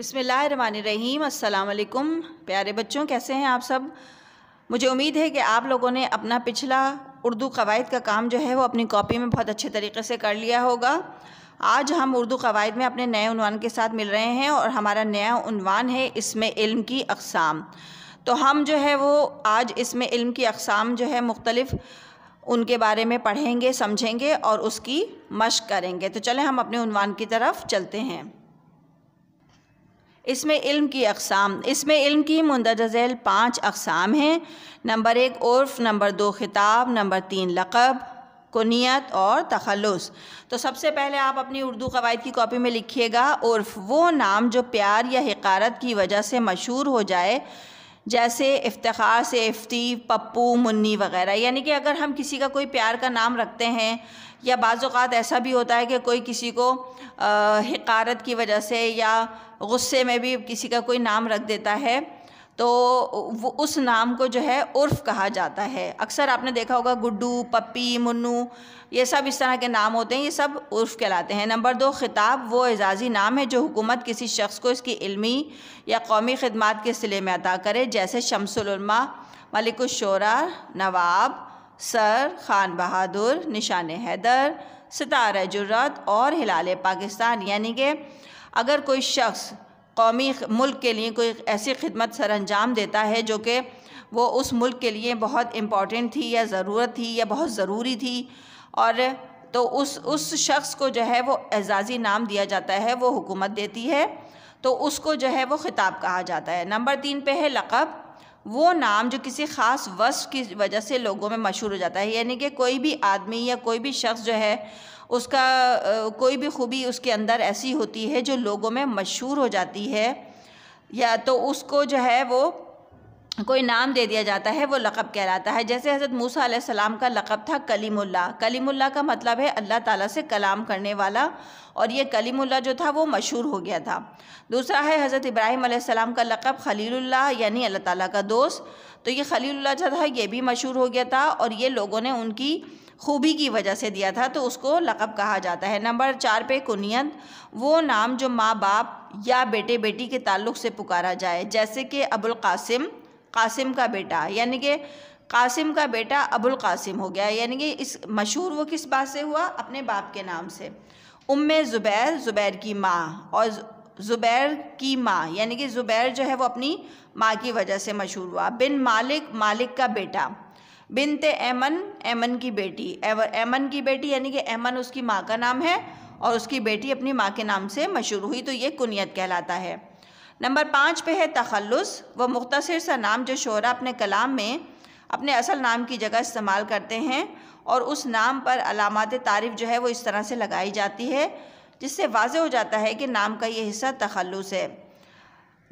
बिसमीम अल्लाम प्यारे बच्चों कैसे हैं आप सब मुझे उम्मीद है कि आप लोगों ने अपना पिछला उर्दू कवायद का काम जो है वो अपनी कॉपी में बहुत अच्छे तरीके से कर लिया होगा आज हम उर्दू कवायद में अपने नए उनवान के साथ मिल रहे हैं और हमारा नया उनवान है इसमें इल्म की अकसाम तो हम जो है वो आज इसमें इल्म की अकसाम जो है मुख्तलिफ़ उनके बारे में पढ़ेंगे समझेंगे और उसकी मश्क करेंगे तो चलें हम अपने उनवान की तरफ चलते हैं इसमें इल्म की अकसाम इसमें इल्म की झैल पाँच अकसाम हैं नंबर एक उर्फ नंबर दो ख़िताब नंबर तीन लक़ब कुनीत और तखलस तो सबसे पहले आप अपनी उर्दू कवायद की कॉपी में लिखिएगा उर्फ वो नाम जो प्यार या हकारत की वजह से मशहूर हो जाए जैसे इफ्तार से इफ्ती पप्पू मुन्नी वगैरह यानी कि अगर हम किसी का कोई प्यार का नाम रखते हैं या बाज़ात ऐसा भी होता है कि कोई किसी को हकारत की वजह से या गुस्से में भी किसी का कोई नाम रख देता है तो वो उस नाम को जो है उर्फ कहा जाता है अक्सर आपने देखा होगा गुड्डू पप्पी मुन्नू ये सब इस तरह के नाम होते हैं ये सब उर्फ कहलाते हैं नंबर दो ख़िताब वो एजाज़ी नाम है जो हुकूमत किसी शख्स को इसकी इलमी या कौमी खदमात के सिले में अदा करे जैसे शमसलमा मलिकुशरा नवाब सर खान बहादुर निशान हैदर सितारा जुर्रत और हिलाल पाकिस्तान यानी कि अगर कोई शख्स कौमी मुल्क के लिए कोई ऐसी खिदमत सर अंजाम देता है जो कि वो उस मुल्क के लिए बहुत इम्पॉर्टेंट थी या ज़रूरत थी या बहुत ज़रूरी थी और तो उस उस शख्स को जो है वो एजाज़ी नाम दिया जाता है वो हुकूमत देती है तो उसको जो है वो ख़िताब कहा जाता है नंबर तीन पे है लक़ब वो नाम जो किसी ख़ास वस्फ की वजह से लोगों में मशहूर हो जाता है यानी कि कोई भी आदमी या कोई भी शख्स जो है उसका कोई भी खूबी उसके अंदर ऐसी होती है जो लोगों में मशहूर हो जाती है या तो उसको जो है वो कोई नाम दे दिया जाता है वो लक़ब कहलाता है जैसे हज़रत मूसा सलाम का लक़ब था कलीमुल्ला कलीमुल्ला का मतलब है अल्लाह ताला से कलाम करने वाला और ये कलीमुल्ला जो था वो मशहूर हो गया था दूसरा है हज़रत इब्राहिम सलाम का लक़ब खलीलुल्लाह यानी अल्लाह ताला का दोस्त तो ये खलीलुल्ला जो था ये भी मशहूर हो गया था और ये लोगों ने उनकी खूबी की वजह से दिया था तो उसको लक़ब कहा जाता है नंबर चार पे कुनियत वो नाम जो माँ बाप या बेटे बेटी के ताल्लुक से पुकारा जाए जैसे कि अबुल कासिम कासिम का बेटा यानी कि कासिम का बेटा अबुल कासिम हो गया यानी कि इस मशहूर वो किस बात से हुआ अपने बाप के नाम से उम ज़ुबैर ज़ुबैर की माँ और ज़ुबैर की माँ यानी कि ज़ुबैर जो है वो अपनी माँ की वजह से मशहूर हुआ बिन मालिक मालिक का बेटा बिनते ऐमन एमन की बेटी ऐमन की बेटी यानी कि ऐमन उसकी माँ का नाम है और उसकी बेटी अपनी माँ के नाम से मशहूर हुई तो ये कुनियत कहलाता है नंबर पाँच पे है तखलस वह मुख्तर सा नाम जो शोरा अपने कलाम में अपने असल नाम की जगह इस्तेमाल करते हैं और उस नाम पर अलामत तारीफ जो है वो इस तरह से लगाई जाती है जिससे वाज हो जाता है कि नाम का ये हिस्सा तखलस है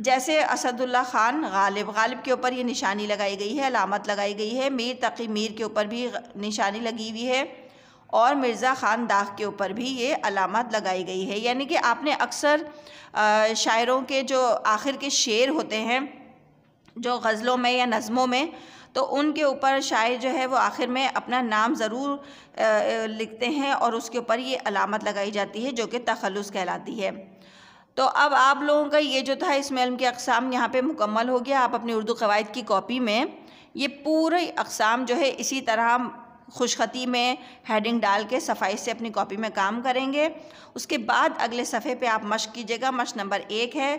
जैसे असदुल्ला ख़ान गालिब गालिब के ऊपर ये निशानी लगाई गई है अलामत लगाई गई है मीर तकी मीर के ऊपर भी निशानी लगी हुई है और मिर्ज़ा ख़ान दाग के ऊपर भी ये अलामत लगाई गई है यानी कि आपने अक्सर शायरों के जो आखिर के शेर होते हैं जो गज़लों में या नज़मों में तो उनके ऊपर शायर जो है वो आखिर में अपना नाम ज़रूर लिखते हैं और उसके ऊपर ये अलामत लगाई जाती है जो कि तखलस कहलाती है तो अब आप लोगों का ये जो था इसमें इल्म की अकसाम यहाँ पे मुकम्मल हो गया आप अपनी उर्दू कवायद की कॉपी में ये पूरे अकसाम जो है इसी तरह खुशखती में हेडिंग डाल के सफाई से अपनी कॉपी में काम करेंगे उसके बाद अगले सफ़े पे आप मश कीजिएगा मश नंबर एक है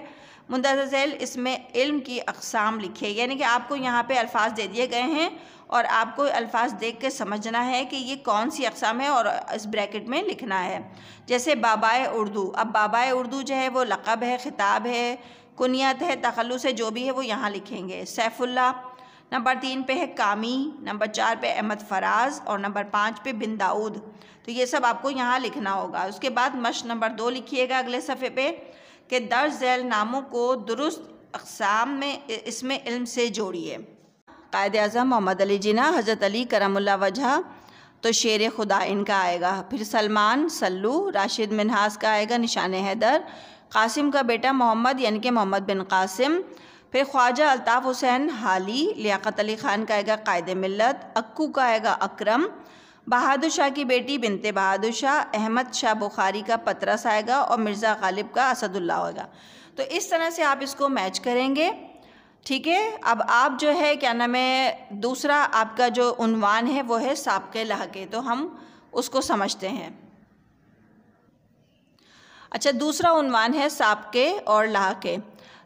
मुंदर इसमें इल्म की अकसाम लिखिए यानी कि आपको यहाँ पे अल्फाज दे दिए गए हैं और आपको अल्फाज देख के समझना है कि ये कौन सी अकसाम है और इस ब्रैकेट में लिखना है जैसे बाबा उर्दू अब बाबा उर्दू जो है वो लक़ब है ख़िताब है कुनियत है तखलुस है जो भी है वो यहाँ लिखेंगे सैफुल्ला नंबर तीन पे है कामी नंबर चार पे अहमद फराज और नंबर पाँच पे बिन दाऊद तो ये सब आपको यहाँ लिखना होगा उसके बाद मश नंबर दो लिखिएगा अगले सफ़े पे कि दर्ज झैल नामों को दुरुस्त अकसाम में इसमें इल्म से जोड़िए कायद अजम मोहम्मद अली जिना हज़रत अली करमल्ला वजह तो शेर खुदा इनका आएगा फिर सलमान सल्लू राशिद मिनहास का आएगा निशान हैदर कासिम का बेटा मोहम्मद यानी कि मोहम्मद बिन कासिम फिर ख्वाजा अल्ताफ़ हुसैन हाली लियाक़त अली ख़ान का आएगा कायद मिलत अक्कू का आएगा अक्रम बहादुर शाह की बेटी बिनते बहादुर शाह अहमद शाह बुखारी का पतरस आएगा और मिर्ज़ा गालिब का असदुल्ला होगा तो इस तरह से आप इसको मैच करेंगे ठीक है अब आप जो है क्या नाम है दूसरा आपका जो उनवान है वो है सबके लहके तो हम उसको समझते हैं अच्छा दूसरा उनवान है सबके के और लाह के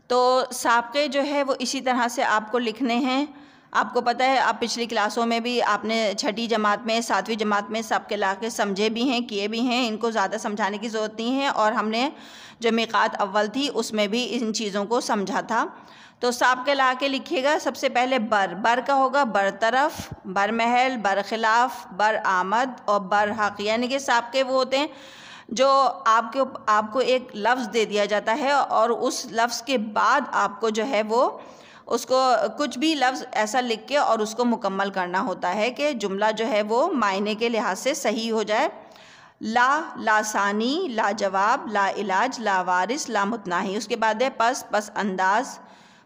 तो सबके के जो है वो इसी तरह से आपको लिखने हैं आपको पता है आप पिछली क्लासों में भी आपने छठी जमात में सातवीं जमात में सबके के ला के समझे भी हैं किए भी हैं इनको ज़्यादा समझाने की ज़रूरत नहीं है और हमने जो मिकात अव्वल थी उसमें भी इन चीज़ों को समझा था तो सबके के ला के लिखिएगा सबसे पहले बर बर का होगा बर तरफ बर महल बरखिलाफ बर आमद और बर हक़ यानी कि सबके के वो होते हैं जो आपके आपको एक लफ्ज़ दे दिया जाता है और उस लफ्ज़ के बाद आपको जो है वो उसको कुछ भी लफ्ज़ ऐसा लिख के और उसको मुकम्मल करना होता है कि जुमला जो है वो मायने के लिहाज से सही हो जाए ला लासानी ला जवाब ला इलाज ला वारिस ला मुतनाही उसके बाद है पस पस अंदाज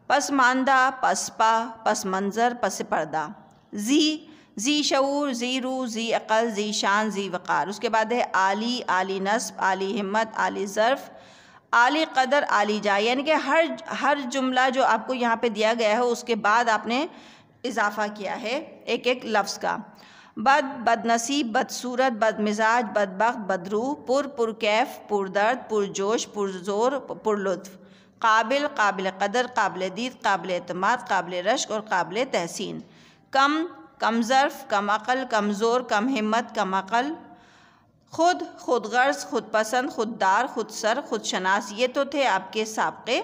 पसमानदा पसपा पस मंज़र पस पर्दा जी जी शूर जी रू जी अक़ल जी शान जी वक़ार उसके बाद है आली आली नस्ब आली हिम्मत आली ज़र्फ़ आली कदर आली जा यानी कि हर हर जुमला जो आपको यहाँ पे दिया गया है उसके बाद आपने इजाफ़ा किया है एक एक लफ्ज़ का बद बदनसीब बदसूरत बदमिजाज बदबक बदरू पुर पुरकैफ पुरदर्द पुरजोश पुरजोर पुरलुत्फ़ काबिल काबिल कदर काबिल दीद काबिल अतमाद काबिल रश्क और काबिल तहसीन कम कम ज़र्फ़ कम अक़ल कमज़ोर कम हिम्मत कम अक़ल खुद खुद गर्ज खुद पसंद खुददार खुद सर खुद शनास ये तो थे आपके सबके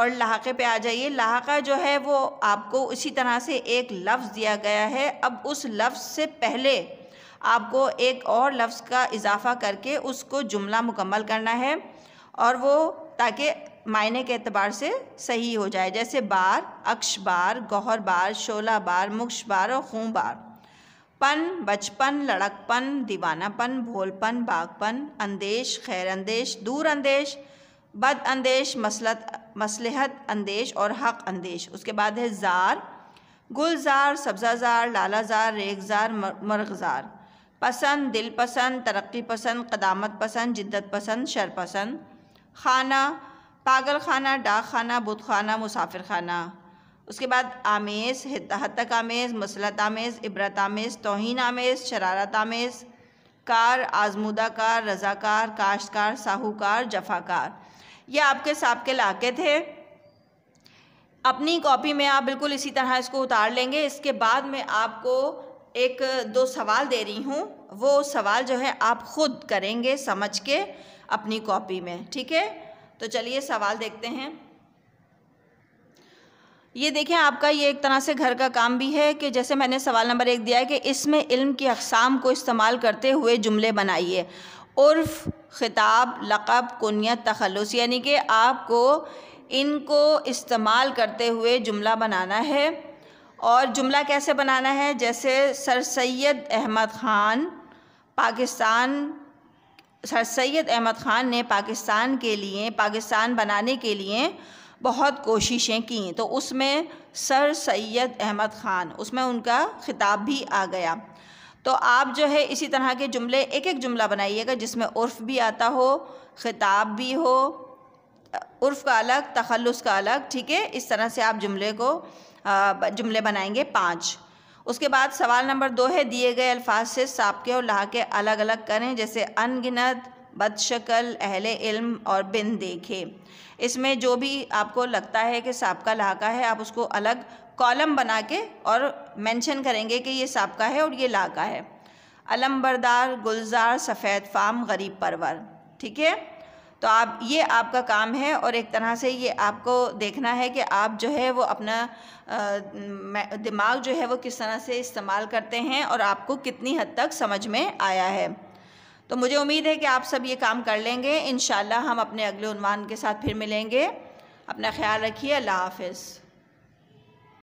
और लहाक़े पे आ जाइए लहाका जो है वो आपको इसी तरह से एक लफ्ज़ दिया गया है अब उस लफ्ज़ से पहले आपको एक और लफ्ज़ का इजाफ़ा करके उसको जुमला मुकम्मल करना है और वो ताकि मायने के अतबार से सही हो जाए जैसे बार अक्ष बार गौहर बार शोला बार मुक्ष बार और खूँ बार पन बचपन लड़कपन दीवानापन भोलपन बागपन अंदेश खैर अंदेश दूर अंदेश बद अंदेश मसलत मसलहत अंदेश और हक अंदेश उसके बाद है ज़ार गुलजार सब्ज़ाजार लालाजार रेगज़ार मरगज़ार पसंद दिल पसंद तरक्की पसंद कदामत पसंद जिद्दत पसंद शर पसंद खाना पागल खाना डाक खाना बुत खाना मुसाफिर खाना उसके बाद आमेज़ हतक आमेज़ मसलत आमेज़ इबरत आमेज़ तोहन आमेज़ शरारत आमेज़ कार आजमूदा कार रज़ाकार काश्तकार साहूकार जफाकार ये आपके सबके लाके थे अपनी कॉपी में आप बिल्कुल इसी तरह इसको उतार लेंगे इसके बाद मैं आपको एक दो सवाल दे रही हूँ वो सवाल जो है आप ख़ुद करेंगे समझ के अपनी कॉपी में ठीक है तो चलिए सवाल देखते हैं ये देखें आपका ये एक तरह से घर का काम भी है कि जैसे मैंने सवाल नंबर एक दिया है कि इसमें इल्म की अकसाम को इस्तेमाल करते हुए जुमले बनाइए उर्फ ख़िताब लक़ब कुत तखलस यानी कि आपको इनको इस्तेमाल करते हुए जुमला बनाना है और जुमला कैसे बनाना है जैसे सर सैद अहमद ख़ान पाकिस्तान सर सैद अहमद ख़ान ने पाकिस्तान के लिए पाकिस्तान बनाने के लिए बहुत कोशिशें की तो उसमें सर सैद अहमद ख़ान उसमें उनका खिताब भी आ गया तो आप जो है इसी तरह के जुमले एक एक जुमला बनाइएगा जिसमें उर्फ़ भी आता हो खिताब भी हो उर्फ़ का अलग तखलस का अलग ठीक है इस तरह से आप जुमले को जुमले बनाएंगे पाँच उसके बाद सवाल नंबर दो है दिए गए अल्फाज से सबके और लाह के अलग अलग करें जैसे अनगिनत बदशकल अहले इल्म और बिन देखे इसमें जो भी आपको लगता है कि सबका लाका है आप उसको अलग कॉलम बना के और मेंशन करेंगे कि ये सबका है और ये लाका है अलम्बरदार गुलजार सफ़ेद फाम गरीब परवर ठीक है तो आप ये आपका काम है और एक तरह से ये आपको देखना है कि आप जो है वो अपना दिमाग जो है वो किस तरह से इस्तेमाल करते हैं और आपको कितनी हद तक समझ में आया है तो मुझे उम्मीद है कि आप सब ये काम कर लेंगे इन हम अपने अगले उनवान के साथ फिर मिलेंगे अपना ख्याल रखिए अल्लाह हाफिज़